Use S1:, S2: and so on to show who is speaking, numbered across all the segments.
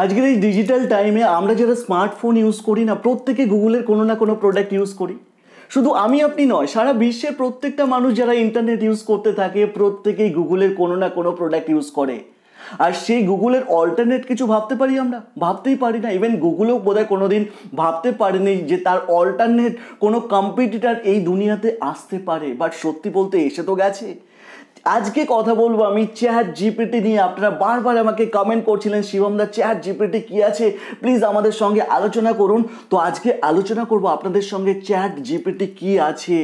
S1: আজকের এই ডিজিটাল টাইমে আমরা যারা স্মার্টফোন ইউজ করি না প্রত্যেকে গুগলের কোনো না কোনো প্রোডাক্ট ইউজ করি শুধু আমি আপনি নয় সারা বিশ্বের প্রত্যেকটা মানুষ যারা ইন্টারনেট ইউজ করতে থাকে প্রত্যেকেই গুগলের কোনো না কোনো প্রোডাক্ট ইউজ করে আর সেই গুগলের অল্টারনেট কিছু ভাবতে পারি আমরা ভাবতেই পারি না ইভেন গুগলও বোধহয় কোনো দিন ভাবতে পারেনি যে তার অল্টারনেট কোনো কম্পিটিটার এই দুনিয়াতে আসতে পারে বাট সত্যি বলতে এসে তো গেছে আজকে কথা বলবো আমি চ্যাট জিপিটি নিয়ে আপনারা বারবার আমাকে কমেন্ট করছিলেন শিবমদা চ্যাট জিপিটি কি আছে প্লিজ আমাদের সঙ্গে আলোচনা করুন তো আজকে আলোচনা করব আপনাদের সঙ্গে চ্যাট জিপিটি কি আছে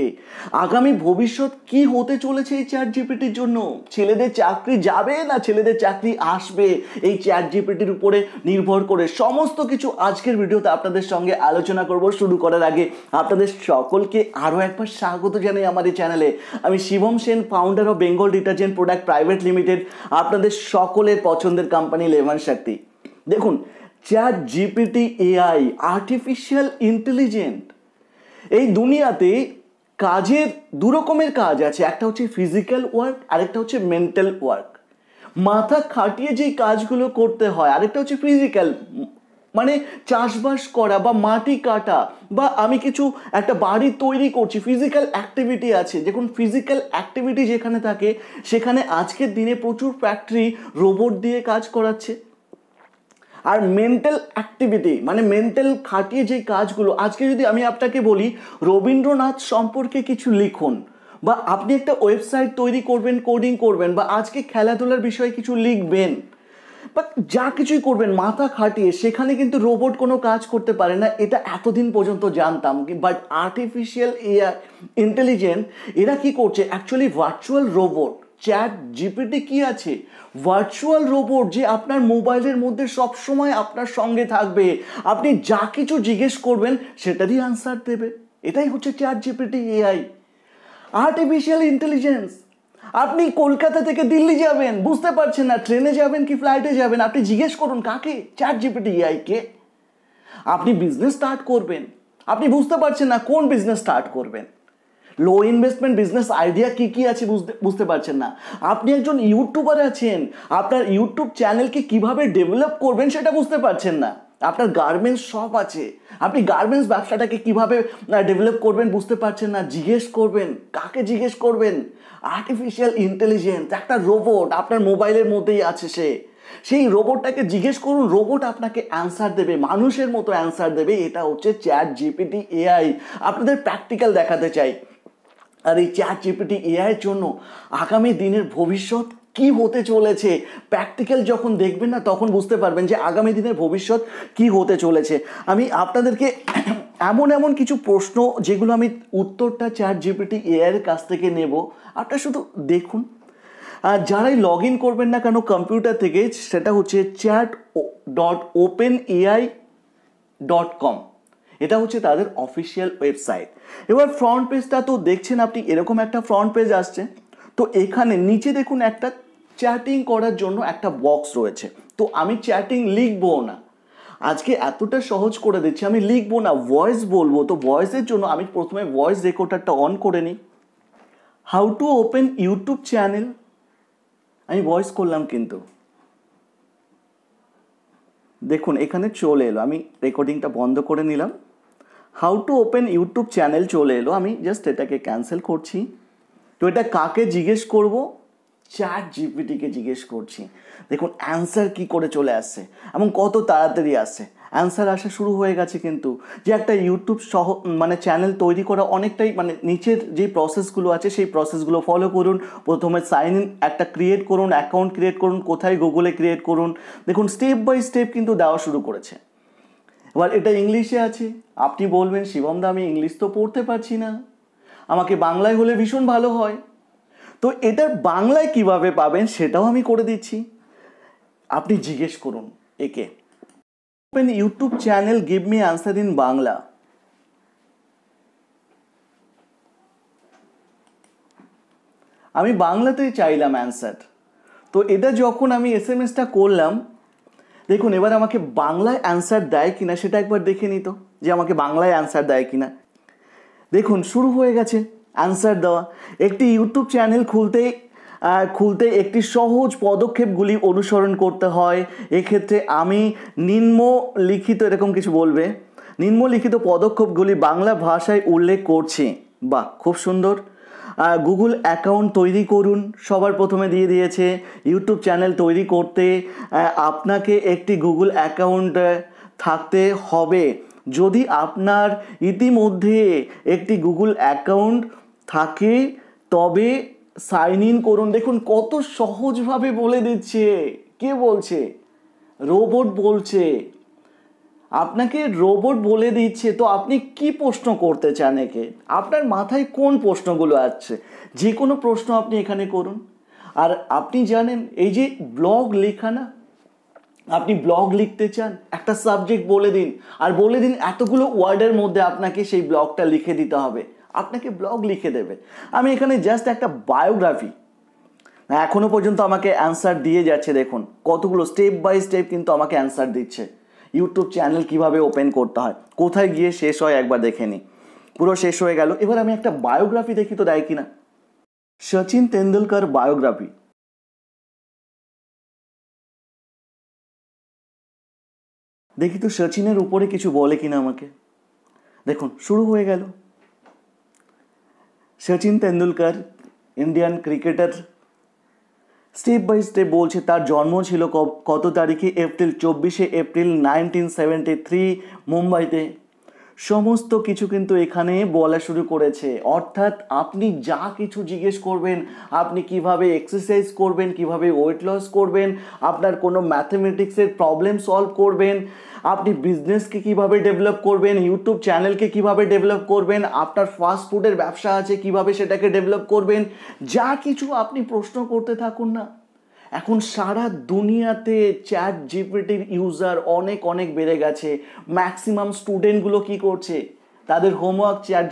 S1: আগামী ভবিষ্যৎ কি হতে চলেছে এই চ্যাট জিপিটির জন্য ছেলেদের চাকরি যাবে না ছেলেদের চাকরি আসবে এই চ্যাট জিপিটির উপরে নির্ভর করে সমস্ত কিছু আজকের ভিডিওতে আপনাদের সঙ্গে আলোচনা করব শুরু করার আগে আপনাদের সকলকে আরও একবার স্বাগত জানাই আমাদের চ্যানেলে আমি Shivam Sen founder of Bengal handhold detergent product private limited আপনাদের সকলের পছন্দের কোম্পানি লেমন শক্তি দেখুন ChatGPT AI artificial intelligent এই দুনিয়াতে কাজের দু রকমের কাজ আছে একটা হচ্ছে ফিজিক্যাল ওয়ার্ক আরেকটা হচ্ছে মেন্টাল ওয়ার্ক মাথা খাটিয়ে যেই কাজগুলো করতে হয় আরেকটা হচ্ছে ফিজিক্যাল মানে চাষবাস করা বা মাটি কাটা বা আমি কিছু একটা বাড়ি তৈরি করছি ফিজিক্যাল অ্যাক্টিভিটি আছে যখন ফিজিক্যাল অ্যাক্টিভিটি যেখানে থাকে সেখানে আজকের দিনে প্রচুর ফ্যাক্টরি রোবট দিয়ে কাজ করাচ্ছে আর মেন্টাল অ্যাক্টিভিটি মানে মেন্টাল খাটিয়ে যে কাজগুলো আজকে যদি আমি আপনাকে বলি রবীন্দ্রনাথ সম্পর্কে কিছু লিখুন বা আপনি একটা ওয়েবসাইট তৈরি করবেন কোডিং করবেন বা আজকে খেলাধুলার বিষয়ে কিছু লিখবেন বাট যা কিছুই করবেন মাথা খাটিয়ে সেখানে কিন্তু রোবট কোনো কাজ করতে পারে না এটা এতদিন পর্যন্ত জানতাম বাট আর্টিফিশিয়াল এআই ইন্টেলিজেন্ট এরা কি করছে actually virtual robot ChatGPT কি আছে ভার্চুয়াল রোবট যে আপনার মোবাইলের মধ্যে সব সময় আপনার সঙ্গে থাকবে আপনি যা কিছু জিজ্ঞেস করবেন সেটারই আনসার দেবে এটাই হচ্ছে ChatGPT AI artificial intelligence আপনি কলকাতা থেকে দিল্লি যাবেন বুঝতে পারছেন না ট্রেনে যাবেন কি ফ্লাইটে যাবেন আপনি জিজ্ঞেস করুন কাকে চ্যাট জিপিটি ইআইকে আপনি বিজনেস স্টার্ট করবেন আপনি বুঝতে পারছেন না কোন বিজনেস স্টার্ট করবেন লো ইনভেস্টমেন্ট বিজনেস আইডিয়া কী কী আছে বুঝতে বুঝতে পারছেন না আপনি একজন ইউটিউবার আছেন আপনার ইউটিউব চ্যানেলকে কিভাবে ডেভেলপ করবেন সেটা বুঝতে পারছেন না আপনার গার্মেন্টস শপ আছে আপনি গার্মেন্টস ব্যবসাটাকে কিভাবে ডেভেলপ করবেন বুঝতে পারছেন না জিজ্ঞেস করবেন কাকে জিজ্ঞেস করবেন আর্টিফিশিয়াল ইন্টেলিজেন্স একটা রোবট আপনার মোবাইলের মধ্যেই আছে সে সেই রোবটটাকে জিজ্ঞেস করুন রোবট আপনাকে অ্যান্সার দেবে মানুষের মতো অ্যান্সার দেবে এটা হচ্ছে চ্যাট জিপিটি এআই আপনাদের প্র্যাকটিক্যাল দেখাতে চাই আর এই চ্যাট জিপিটি এআইয়ের জন্য আগামী দিনের ভবিষ্যৎ কি হতে চলেছে প্র্যাকটিক্যাল যখন দেখবেন না তখন বুঝতে পারবেন যে আগামী দিনের ভবিষ্যৎ কি হতে চলেছে আমি আপনাদেরকে এমন এমন কিছু প্রশ্ন যেগুলো আমি উত্তরটা চ্যাট জিপিটি এআইয়ের কাছ থেকে নেব আপনারা শুধু দেখুন আর যারাই লগ ইন করবেন না কেন কম্পিউটার থেকে সেটা হচ্ছে chat dot open AI dot com এটা হচ্ছে তাদের অফিসিয়াল ওয়েবসাইট এবার ফ্রন্ট পেজটা তো দেখছেন আপনি এরকম একটা ফ্রন্ট পেজ আসছে তো এখানে নিচে দেখুন একটা চ্যাটিং করার জন্য একটা বক্স রয়েছে তো আমি চ্যাটিং লিখবো না আজকে এতটা সহজ করে দিচ্ছি আমি লিখবো না ভয়েস বলবো তো ভয়েসের জন্য আমি প্রথমে ভয়েস রেকর্ডারটা অন করে নিই how to open YouTube channel আমি ভয়েস করলাম কিন্তু দেখুন এখানে চলে এলো আমি রেকর্ডিংটা বন্ধ করে নিলাম how to open YouTube channel চলে এলো আমি জাস্ট এটাকে ক্যান্সেল করছি তো এটা কাকে জিজ্ঞেস করবো চার জিপিটিকে জিজ্ঞেস করছি দেখুন অ্যান্সার কি করে চলে আসছে এবং কত তাড়াতাড়ি আসে অ্যান্সার আসা শুরু হয়ে গেছে কিন্তু যে একটা ইউটিউব সহ মানে চ্যানেল তৈরি করা অনেকটাই মানে নিচের যে প্রসেসগুলো আছে সেই প্রসেসগুলো ফলো করুন প্রথমে সাইন ইন একটা ক্রিয়েট করুন অ্যাকাউন্ট ক্রিয়েট করুন কোথায় গুগলে ক্রিয়েট করুন দেখুন স্টেপ বাই স্টেপ কিন্তু দেওয়া শুরু করেছে এবার এটা ইংলিশে আছে আপনি বলবেন শিবমদা আমি ইংলিশ তো পড়তে পারছি না আমাকে বাংলায় হলে ভীষণ ভালো হয় তো এটার বাংলায় কিভাবে পাবেন সেটাও আমি করে দিচ্ছি আপনি জিজ্ঞেস করুন একে open YouTube channel give me answer in Bangla আমি বাংলাতেই চাইলাম অ্যান্সার তো এটা যখন আমি এস এম এসটা করলাম দেখুন এবার আমাকে বাংলায় অ্যান্সার দেয় কিনা সেটা একবার দেখে নিত যে আমাকে বাংলায় অ্যান্সার দেয় কিনা দেখুন শুরু হয়ে গেছে অ্যান্সার দেওয়া একটি ইউটিউব চ্যানেল খুলতেই খুলতে একটি সহজ পদক্ষেপগুলি অনুসরণ করতে হয় এক্ষেত্রে আমি নিম্নলিখিত এরকম কিছু বলবে নিম্নলিখিত পদক্ষেপগুলি বাংলা ভাষায় উল্লেখ করছি বা খুব সুন্দর গুগল অ্যাকাউন্ট তৈরি করুন সবার প্রথমে দিয়ে দিয়েছে ইউটিউব চ্যানেল তৈরি করতে আপনাকে একটি গুগল অ্যাকাউন্ট থাকতে হবে যদি আপনার ইতিমধ্যে একটি গুগল অ্যাকাউন্ট থাকে তবে সাইন ইন করুন দেখুন কত সহজভাবে বলে দিচ্ছে কে বলছে রোবট বলছে আপনাকে রোবট বলে দিচ্ছে তো আপনি কি প্রশ্ন করতে চান একে আপনার মাথায় কোন প্রশ্নগুলো আসছে যে কোনো প্রশ্ন আপনি এখানে করুন আর আপনি জানেন এই যে ব্লগ লেখা না আপনি ব্লগ লিখতে চান একটা সাবজেক্ট বলে দিন আর বলে দিন এতগুলো ওয়ার্ডের মধ্যে আপনাকে সেই ব্লগটা লিখে দিতে হবে আপনাকে ব্লগ লিখে দেবে আমি এখানে জাস্ট একটা বায়োগ্রাফি এখনও পর্যন্ত আমাকে অ্যান্সার দিয়ে যাচ্ছে দেখুন কতগুলো স্টেপ বাই স্টেপ কিন্তু আমাকে অ্যান্সার দিচ্ছে ইউটিউব চ্যানেল কিভাবে ওপেন করতে হয় কোথায় গিয়ে শেষ হয় একবার দেখে নিই পুরো শেষ হয়ে গেল এবার আমি একটা বায়োগ্রাফি দেখি তো দেয় কিনা সচিন তেন্ডুলকার বায়োগ্রাফি দেখি তো সচিনের উপরে কিছু বলে কিনা আমাকে দেখুন শুরু হয়ে গেল Sachin Tendulkar Indian cricketer step by step বলছে তার জন্ম ছিল কত তারিখে এপ্রিল চব্বিশে এপ্রিল নাইনটিন সেভেন্টি থ্রি মুম্বাইতে সমস্ত কিছু কিন্তু এখানে বলা শুরু করেছে অর্থাৎ আপনি যা কিছু জিজ্ঞেস করবেন আপনি কিভাবে এক্সারসাইজ করবেন কিভাবে ওয়েট লস করবেন আপনার কোনো ম্যাথমেটিক্সের প্রবলেম সলভ করবেন আপনি বিজনেসকে কিভাবে ডেভেলপ করবেন ইউটিউব চ্যানেলকে কিভাবে ডেভেলপ করবেন আপনার ফাস্টফুডের ব্যবসা আছে কিভাবে সেটাকে ডেভেলপ করবেন যা কিছু আপনি প্রশ্ন করতে থাকুন না এখন সারা দুনিয়াতে চ্যাট জিপিটির ইউজার অনেক অনেক বেড়ে গেছে ম্যাক্সিমাম স্টুডেন্টগুলো কি করছে তাদের হোমওয়ার্ক চ্যাট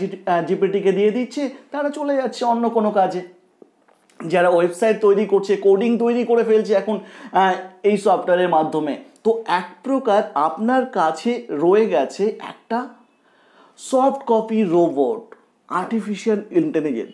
S1: জিপিটিকে দিয়ে দিচ্ছে তারা চলে যাচ্ছে অন্য কোনো কাজে যারা ওয়েবসাইট তৈরি করছে কোডিং তৈরি করে ফেলছে এখন এই সফটওয়্যারের মাধ্যমে তো এক প্রকার আপনার কাছে রয়ে গেছে একটা soft copy robot artificial intelligence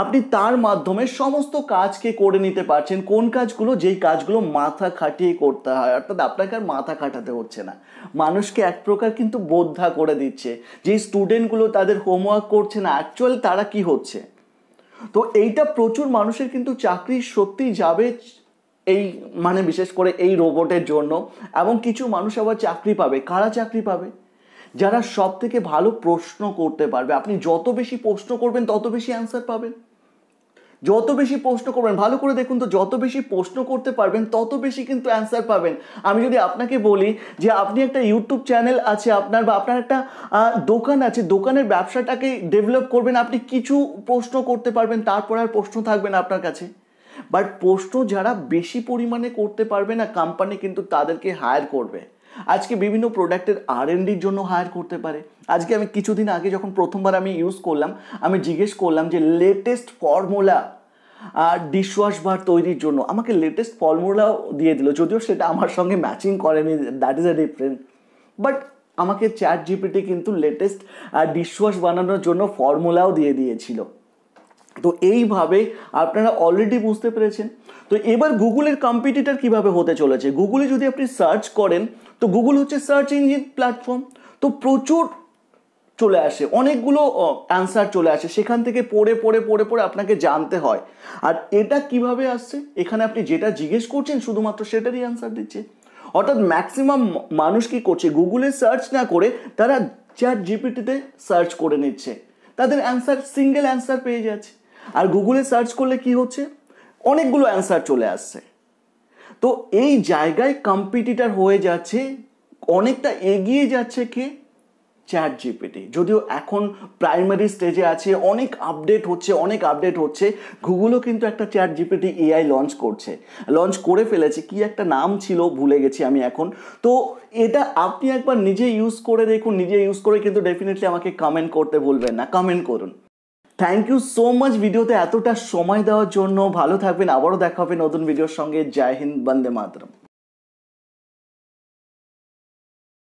S1: আপনি তার মাধ্যমে সমস্ত কাজকে করে নিতে পারছেন কোন কাজগুলো যেই কাজগুলো মাথা খাটিয়ে করতে হয় অর্থাৎ আপনাকে আর মাথা খাটাতে হচ্ছে না মানুষকে এক প্রকার কিন্তু বোদ্ধা করে দিচ্ছে যে স্টুডেন্টগুলো তাদের হোমওয়ার্ক করছে না অ্যাকচুয়ালি তারা কি হচ্ছে তো এইটা প্রচুর মানুষের কিন্তু চাকরি সত্যি যাবে এই মানে বিশেষ করে এই রোবটের জন্য এবং কিছু মানুষ আবার চাকরি পাবে কারা চাকরি পাবে যারা সব থেকে ভালো প্রশ্ন করতে পারবে আপনি যত বেশি প্রশ্ন করবেন তত বেশি অ্যান্সার পাবেন যত বেশি প্রশ্ন করবেন ভালো করে দেখুন তো যত বেশি প্রশ্ন করতে পারবেন তত বেশি কিন্তু অ্যান্সার পাবেন আমি যদি আপনাকে বলি যে আপনি একটা ইউটিউব চ্যানেল আছে আপনার বা আপনার একটা দোকান আছে দোকানের ব্যবসাটাকে ডেভেলপ করবেন আপনি কিছু প্রশ্ন করতে পারবেন তারপর আর প্রশ্ন থাকবে না আপনার কাছে বাট প্রশ্ন যারা বেশি পরিমাণে করতে পারবে না কোম্পানি কিন্তু তাদেরকে হায়ার করবে আজকে বিভিন্ন প্রোডাক্টের আর ডির জন্য হায়ার করতে পারে আজকে আমি কিছুদিন আগে যখন প্রথমবার আমি ইউজ করলাম আমি জিজ্ঞেস করলাম যে লেটেস্ট ফর্মুলা আর ডিশওয়াশ বার তৈরির জন্য আমাকে লেটেস্ট ফর্মুলাও দিয়ে দিল যদিও সেটা আমার সঙ্গে ম্যাচিং করেনি that is a different but আমাকে চ্যাট জিপিটি কিন্তু লেটেস্ট ডিশওয়াশ বানানোর জন্য ফর্মুলাও দিয়ে দিয়েছিল তো এইভাবে আপনারা অলরেডি বুঝতে পেরেছেন তো এবার গুগলের কম্পিটিটার কিভাবে হতে চলেছে গুগলে যদি আপনি সার্চ করেন তো গুগল হচ্ছে সার্চ ইঞ্জিন প্ল্যাটফর্ম তো প্রচুর চলে আসে অনেকগুলো অ্যান্সার চলে আসে সেখান থেকে পড়ে পড়ে পড়ে পড়ে আপনাকে জানতে হয় আর এটা কিভাবে আসছে এখানে আপনি যেটা জিজ্ঞেস করছেন শুধুমাত্র সেটারই অ্যান্সার দিচ্ছে অর্থাৎ ম্যাক্সিমাম মানুষ কি করছে গুগলে সার্চ না করে তারা চ্যাট জিপিটিতে সার্চ করে নিচ্ছে তাদের অ্যান্সার সিঙ্গেল অ্যান্সার পেয়ে যাচ্ছে আর গুগলে সার্চ করলে কি হচ্ছে অনেকগুলো অ্যান্সার চলে আসছে তো এই জায়গায় কম্পিটিটার হয়ে যাচ্ছে অনেকটা এগিয়ে যাচ্ছে কে চ্যাট জিপিটি যদিও এখন প্রাইমারি স্টেজে আছে অনেক আপডেট হচ্ছে অনেক আপডেট হচ্ছে গুগলও কিন্তু একটা চ্যাট জিপিটি এআই লঞ্চ করছে লঞ্চ করে ফেলেছে কি একটা নাম ছিল ভুলে গেছি আমি এখন তো এটা আপনি একবার নিজে ইউজ করে দেখুন নিজে ইউজ করে কিন্তু ডেফিনেটলি আমাকে কমেন্ট করতে ভুলবেন না কমেন্ট করুন থ্যাংক ইউ সো মাচ ভিডিওতে এতটা সময় দেওয়ার জন্য ভালো থাকবেন আবারও দেখা হবে নতুন ভিডিওর সঙ্গে জয় হিন্দ বন্দে মাতরম